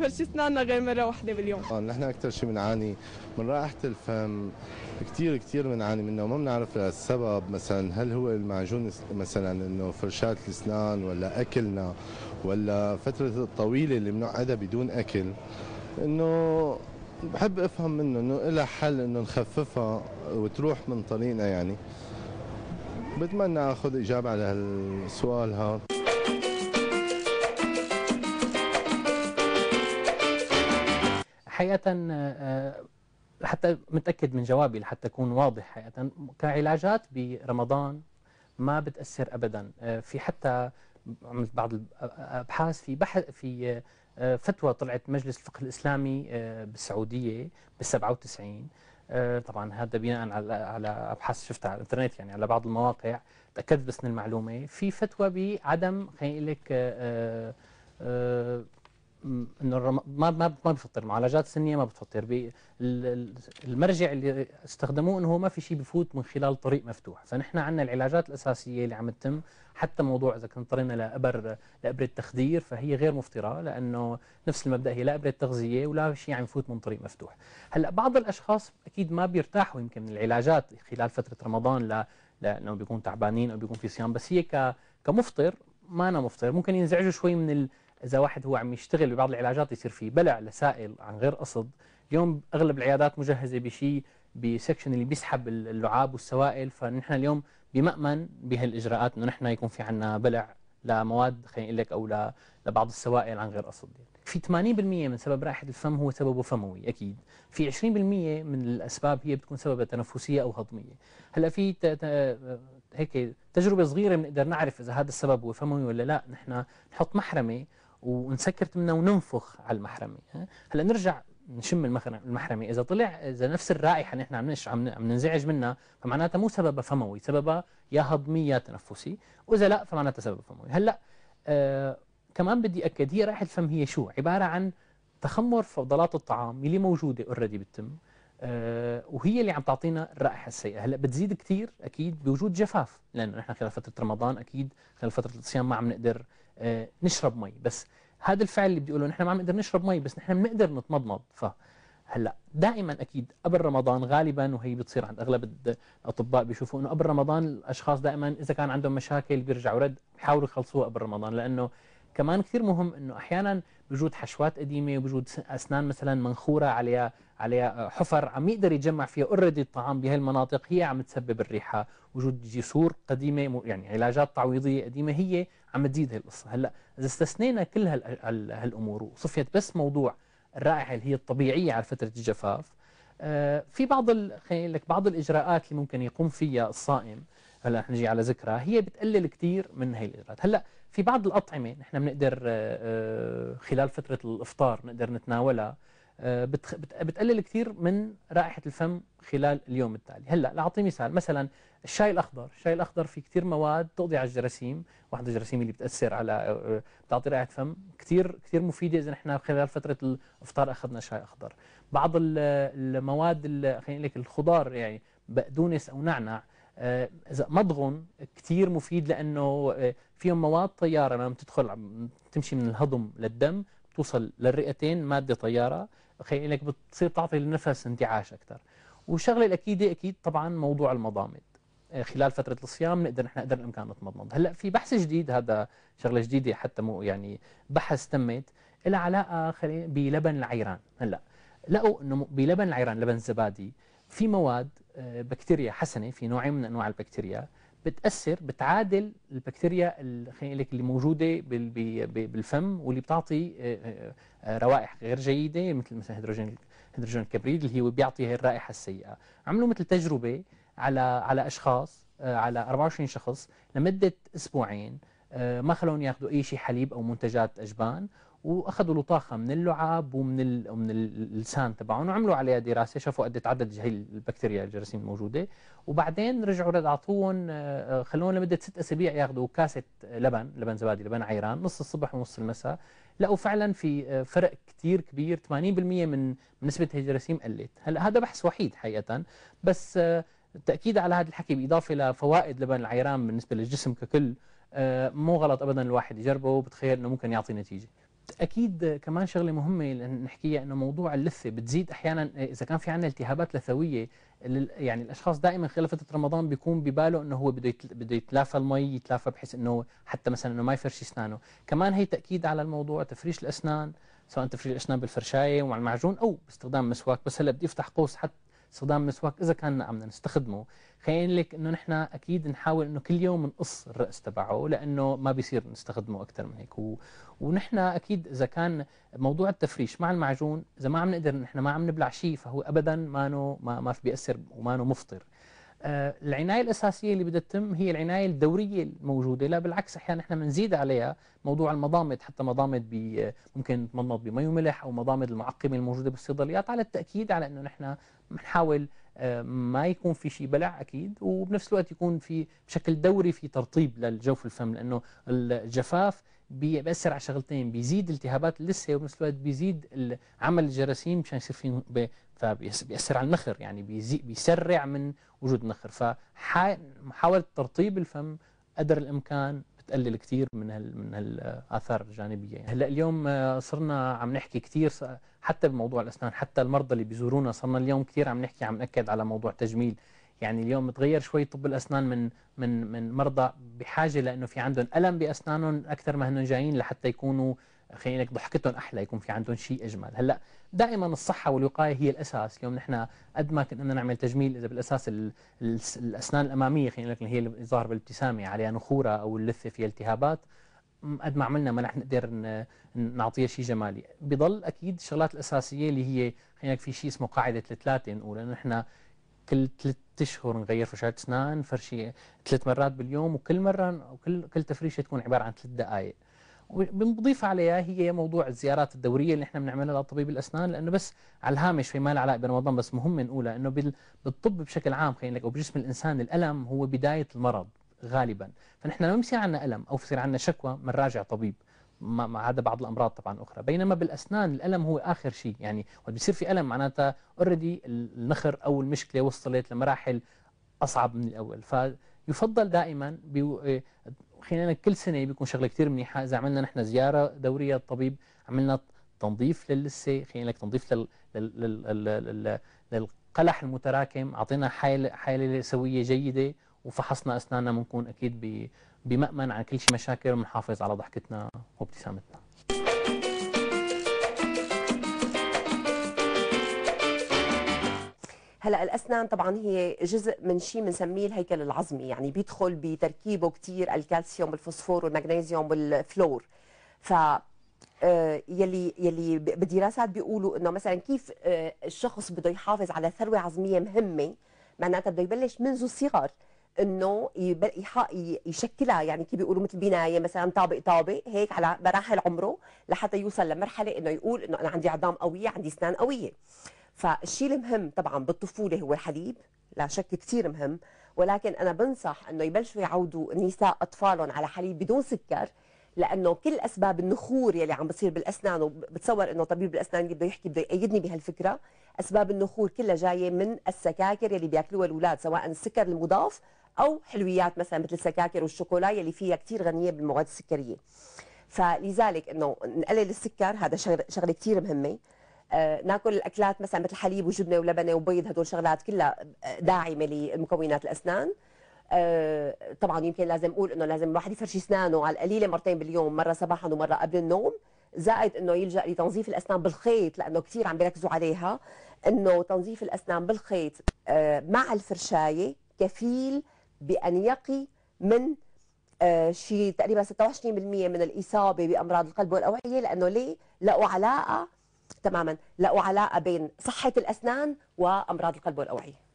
فرشي اسناننا غير مره واحده باليوم آه، نحن اكثر شيء بنعاني من رائحه الفم كثير كثير بنعاني منها وما بنعرف السبب مثلا هل هو المعجون مثلا انه فرشاه الاسنان ولا اكلنا ولا فتره الطويله اللي بنقعدها بدون اكل انه بحب افهم منه انه لها حل انه نخففها وتروح من طريقنا يعني بتمنى اخذ اجابه على هالسؤال هذا حقيقة آه، آه، حتى متأكد من جوابي لحتى أكون واضح حقيقة كعلاجات برمضان ما بتأثر أبدا آه، في حتى عملت بعض الأبحاث في بحث في فتوى طلعت مجلس الفقه الإسلامي بالسعودية بال 97 طبعا هذا بناء على على ابحاث شفتها على الانترنت يعني على بعض المواقع تاكدت بس من المعلومه في فتوى بعدم خلينا نقول لك انه ما ما ما بفطر معالجات سنيه ما بتفطر المرجع اللي استخدموه انه ما في شيء بفوت من خلال طريق مفتوح فنحن عندنا العلاجات الاساسيه اللي عم تتم حتى موضوع اذا كنا اضطرينا لابر لابره تخدير فهي غير مفطره لانه نفس المبدا هي لا ابره تغذيه ولا شيء عم يفوت من طريق مفتوح هلا بعض الاشخاص اكيد ما بيرتاحوا يمكن من العلاجات خلال فتره رمضان لانه بيكونوا تعبانين او بيكون في صيام بس هي كمفطر ما انا مفطر ممكن ينزعجوا شوي من إذا واحد هو عم يشتغل ببعض العلاجات يصير في بلع لسائل عن غير قصد اليوم أغلب العيادات مجهزة بشيء بسكشن اللي بيسحب اللعاب والسوائل فنحن اليوم بمأمن بهالإجراءات إنه نحن يكون في عنا بلع لمواد خلينا نقول لك أو لبعض السوائل عن غير قصد في 80% من سبب رائحة الفم هو سببه فموي أكيد في 20% من الأسباب هي بتكون سببها تنفسية أو هضمية هلأ في هيك تجربة صغيرة بنقدر نعرف إذا هذا السبب هو فموي ولا لا نحن نحط محرمة ونسكر تمنا وننفخ على المحرمه هلا نرجع نشم المحرمه اذا طلع اذا نفس الرائحه نحن عم نش عم ننزعج منها فمعناتها مو سببها فموي سببها يا هضمي يا تنفسي واذا لا فمعناتها سبب فموي هلا آه كمان بدي اكد هي رائحه الفم هي شو عباره عن تخمر فضلات الطعام اللي موجوده اوريدي بالتم آه وهي اللي عم تعطينا الرائحه السيئه هلا بتزيد كثير اكيد بوجود جفاف لانه نحن خلال فتره رمضان اكيد خلال فتره الصيام ما عم نقدر آه، نشرب مي بس هذا الفعل اللي بدي اقوله نحن ما عم نقدر نشرب مي بس نحن بنقدر نتمضمض ف هلا دائما اكيد قبل رمضان غالبا وهي بتصير عند اغلب الاطباء بيشوفوا انه قبل رمضان الاشخاص دائما اذا كان عندهم مشاكل بيرجعوا رد بيحاولوا يخلصوها قبل رمضان لانه كمان كثير مهم انه احيانا بوجود حشوات قديمه وجود اسنان مثلا منخوره عليها عليها حفر عم يقدر يتجمع فيها اوريدي الطعام بهي المناطق هي عم تسبب الريحه وجود جسور قديمه يعني علاجات تعويضيه قديمه هي عم تزيد هي القصه هلا اذا استثنينا كل هالامور وصفيت بس موضوع الرائحه اللي هي الطبيعيه على فتره الجفاف آه، في بعض خلينا لك بعض الاجراءات اللي ممكن يقوم فيها الصائم هلا رح نجي على ذكرها هي بتقلل كثير من هي الاجراءات هلا في بعض الاطعمه نحن بنقدر آه، آه، خلال فتره الافطار نقدر نتناولها آه، بتقلل كثير من رائحة الفم خلال اليوم التالي هلا لأعطي مثال مثلا الشاي الأخضر الشاي الأخضر في كثير مواد تقضي على الجراثيم واحدة الجراثيم اللي بتأثر على آه، آه، بتعطي رائحة فم كثير كثير مفيدة إذا نحن خلال فترة الإفطار أخذنا شاي أخضر بعض المواد خلينا لك الخضار يعني بقدونس أو نعنع اذا مضغن كثير مفيد لانه فيهم مواد طياره لما بتدخل تمشي من الهضم للدم بتوصل للرئتين ماده طياره خلينا لك بتصير تعطي للنفس انتعاش اكثر والشغله الاكيده اكيد طبعا موضوع المضامد آه، خلال فتره الصيام نقدر نحن قدر الامكان نتمضمض هلا في بحث جديد هذا شغله جديده حتى مو يعني بحث تمت إلى علاقه خلينا بلبن العيران هلا لقوا انه بلبن العيران لبن الزبادي في مواد آه، بكتيريا حسنه في نوعين من انواع البكتيريا بتأثر بتعادل البكتيريا اللي موجودة بالفم واللي بتعطي آه، آه، روائح غير جيدة مثل مثلا هيدروجين هيدروجين الكبريد اللي هو بيعطي هي الرائحة السيئة عملوا مثل تجربة على على أشخاص آه، على 24 شخص لمدة أسبوعين ما خلوهم ياخذوا أي شيء حليب أو منتجات أجبان واخذوا لطاخه من اللعاب ومن ال... من اللسان تبعهم وعملوا عليها دراسه شافوا قد عدد هي البكتيريا الجراثيم الموجوده وبعدين رجعوا اعطوهم آه، آه، خلوهم لمده ست اسابيع ياخذوا كاسه لبن لبن زبادي لبن عيران نص الصبح ونص المساء لقوا فعلا في آه، فرق كثير كبير 80% من نسبه الجراثيم قلت هلا هذا بحث وحيد حقيقه بس تاكيد على هذا الحكي بالاضافه لفوائد لبن العيران بالنسبه للجسم ككل مو غلط ابدا الواحد يجربه وبتخيل انه ممكن يعطي نتيجه اكيد كمان شغله مهمه نحكيها انه موضوع اللثه بتزيد احيانا اذا كان في عندنا التهابات لثويه يعني الاشخاص دائما خلال فتره رمضان بيكون بباله انه هو بده بده يتلافى المي يتلافى بحيث انه حتى مثلا انه ما يفرش اسنانه كمان هي تاكيد على الموضوع تفريش الاسنان سواء تفريش الاسنان بالفرشايه ومع المعجون او باستخدام مسواك بس هلا بدي افتح قوس حتى استخدام مسواك اذا كان عم نستخدمه خلينا لك انه نحن اكيد نحاول انه كل يوم نقص الرأس تبعه لانه ما بيصير نستخدمه اكثر من هيك و... ونحن اكيد اذا كان موضوع التفريش مع المعجون اذا ما عم نقدر نحن ما عم نبلع شيء فهو ابدا ما ما ما في بياثر وما مفطر آه، العناية الأساسية اللي بدها تتم هي العناية الدورية الموجودة لا بالعكس أحيانا نحن بنزيد عليها موضوع المضامد حتى مضامد ممكن تمنض بمي وملح أو مضامد المعقمة الموجودة بالصيدليات على التأكيد على أنه نحن بنحاول آه، ما يكون في شيء بلع اكيد وبنفس الوقت يكون في بشكل دوري في ترطيب للجوف الفم لانه الجفاف بيأثر على شغلتين بيزيد التهابات اللثه وبنفس الوقت بيزيد عمل الجراثيم مشان يصير في فبيأثر على النخر يعني بيسرع من وجود النخر فمحاولة ترطيب الفم قدر الامكان تقلل كثير من هال من هالاثار الجانبيه يعني هلا اليوم آه، صرنا عم نحكي كثير حتى بموضوع الاسنان حتى المرضى اللي بيزورونا صرنا اليوم كثير عم نحكي عم ناكد على موضوع تجميل يعني اليوم تغير شوي طب الاسنان من من من مرضى بحاجه لانه في عندهم الم باسنانهم اكثر ما هن جايين لحتى يكونوا خلينا ضحكتهم احلى يكون في عندهم شيء اجمل هلا دائما الصحه والوقايه هي الاساس اليوم نحن قد ما كنا نعمل تجميل اذا بالاساس الـ الـ الاسنان الاماميه خلينا نقول هي اللي ظاهر بالابتسامه عليها نخوره او اللثه فيها التهابات قد ما عملنا ما نحن نقدر نعطيها شيء جمالي بضل اكيد الشغلات الاساسيه اللي هي خلينا في شيء اسمه قاعده الثلاثه نقول انه نحن كل ثلاث اشهر نغير فرشاه اسنان فرشي ثلاث مرات باليوم وكل مره وكل كل تفريشه تكون عباره عن ثلاث دقائق وبنضيف عليها هي موضوع الزيارات الدورية اللي احنا بنعملها لطبيب الأسنان لأنه بس على الهامش في مال علاقة برمضان بس مهم نقولها إنه بالطب بشكل عام خلينا أو بجسم الإنسان الألم هو بداية المرض غالبا فنحن لما بصير عندنا ألم أو بصير عندنا شكوى بنراجع طبيب ما عدا بعض الامراض طبعا اخرى بينما بالاسنان الالم هو اخر شيء يعني وقت بيصير في الم معناتها اوريدي النخر او المشكله وصلت لمراحل اصعب من الاول فيفضل دائما خلينا كل سنة بيكون شغلة كثير منيحة إذا عملنا نحن زيارة دورية للطبيب عملنا تنظيف للسه خلينا لك تنظيف لل... لل... لل... لل... للقلح المتراكم أعطينا حالة حالة سوية جيدة وفحصنا أسناننا بنكون أكيد بمأمن عن كل شيء مشاكل ومنحافظ على ضحكتنا وابتسامتنا هلا الاسنان طبعا هي جزء من شيء بنسميه الهيكل العظمي يعني بيدخل بتركيبه كثير الكالسيوم والفوسفور والمغنيسيوم والفلور ف آه، يلي يلي بدراسات بيقولوا انه مثلا كيف آه، الشخص بده يحافظ على ثروه عظميه مهمه معناتها بده يبلش منذ الصغر انه يشكلها يعني كيف بيقولوا مثل بنايه مثلا طابق طابق هيك على مراحل عمره لحتى يوصل لمرحله انه يقول انه انا عندي عظام قويه عندي اسنان قويه فالشيء المهم طبعا بالطفوله هو الحليب لا شك كثير مهم ولكن انا بنصح انه يبلشوا يعودوا النساء اطفالهم على حليب بدون سكر لانه كل اسباب النخور يلي عم بتصير بالاسنان وبتصور انه طبيب الاسنان بده يحكي بده يأيدني بهالفكره اسباب النخور كلها جايه من السكاكر يلي بياكلوها الاولاد سواء السكر المضاف او حلويات مثلا مثل السكاكر والشوكولا يلي فيها كثير غنيه بالمواد السكريه فلذلك انه نقلل السكر هذا شغله كثير مهمه آه، ناكل الاكلات مثلا مثل حليب وجبنه ولبنه وبيض هدول شغلات كلها داعمه لمكونات الاسنان آه، طبعا يمكن لازم اقول انه لازم الواحد يفرشي اسنانه على القليله مرتين باليوم مره صباحا ومره قبل النوم زائد انه يلجا لتنظيف الاسنان بالخيط لانه كثير عم بيركزوا عليها انه تنظيف الاسنان بالخيط آه، مع الفرشايه كفيل بان يقي من شيء تقريبا 26% من الاصابه بامراض القلب والاوعيه لانه ليه؟ لقوا علاقه تماما لقوا علاقه بين صحه الاسنان وامراض القلب والاوعيه